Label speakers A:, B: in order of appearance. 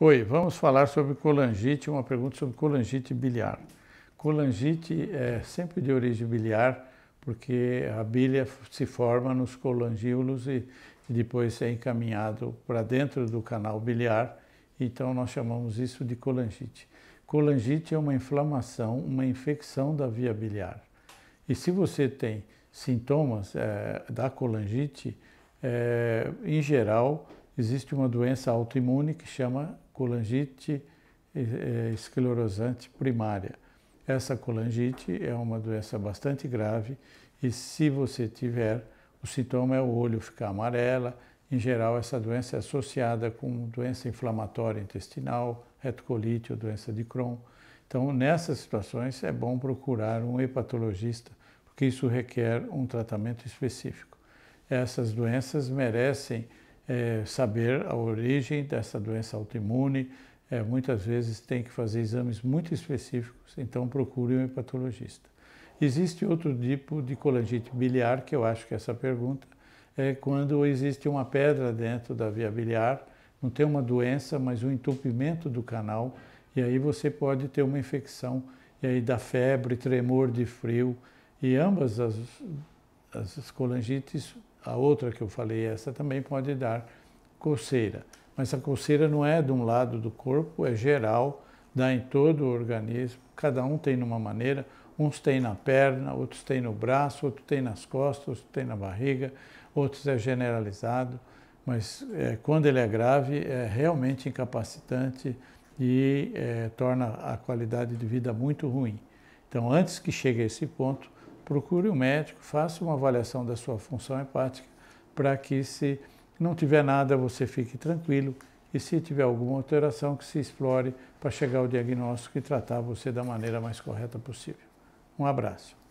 A: Oi, vamos falar sobre colangite, uma pergunta sobre colangite biliar. Colangite é sempre de origem biliar, porque a bilha se forma nos colangíolos e depois é encaminhado para dentro do canal biliar, então nós chamamos isso de colangite. Colangite é uma inflamação, uma infecção da via biliar. E se você tem sintomas é, da colangite, é, em geral, existe uma doença autoimune que chama colangite é, esclerosante primária. Essa colangite é uma doença bastante grave e se você tiver, o sintoma é o olho ficar amarela. Em geral, essa doença é associada com doença inflamatória intestinal, retocolite ou doença de Crohn. Então, nessas situações, é bom procurar um hepatologista porque isso requer um tratamento específico. Essas doenças merecem é, saber a origem dessa doença autoimune, é, muitas vezes tem que fazer exames muito específicos, então procure um hepatologista. Existe outro tipo de colangite biliar, que eu acho que é essa pergunta, é quando existe uma pedra dentro da via biliar, não tem uma doença, mas um entupimento do canal, e aí você pode ter uma infecção, e aí dá febre, tremor de frio, e ambas as, as escolangites, a outra que eu falei, essa também pode dar coceira. Mas a coceira não é de um lado do corpo, é geral, dá em todo o organismo. Cada um tem de uma maneira. Uns tem na perna, outros tem no braço, outros tem nas costas, outros tem na barriga, outros é generalizado. Mas é, quando ele é grave, é realmente incapacitante e é, torna a qualidade de vida muito ruim. Então, antes que chegue a esse ponto, procure um médico, faça uma avaliação da sua função hepática para que se não tiver nada você fique tranquilo e se tiver alguma alteração que se explore para chegar ao diagnóstico e tratar você da maneira mais correta possível. Um abraço.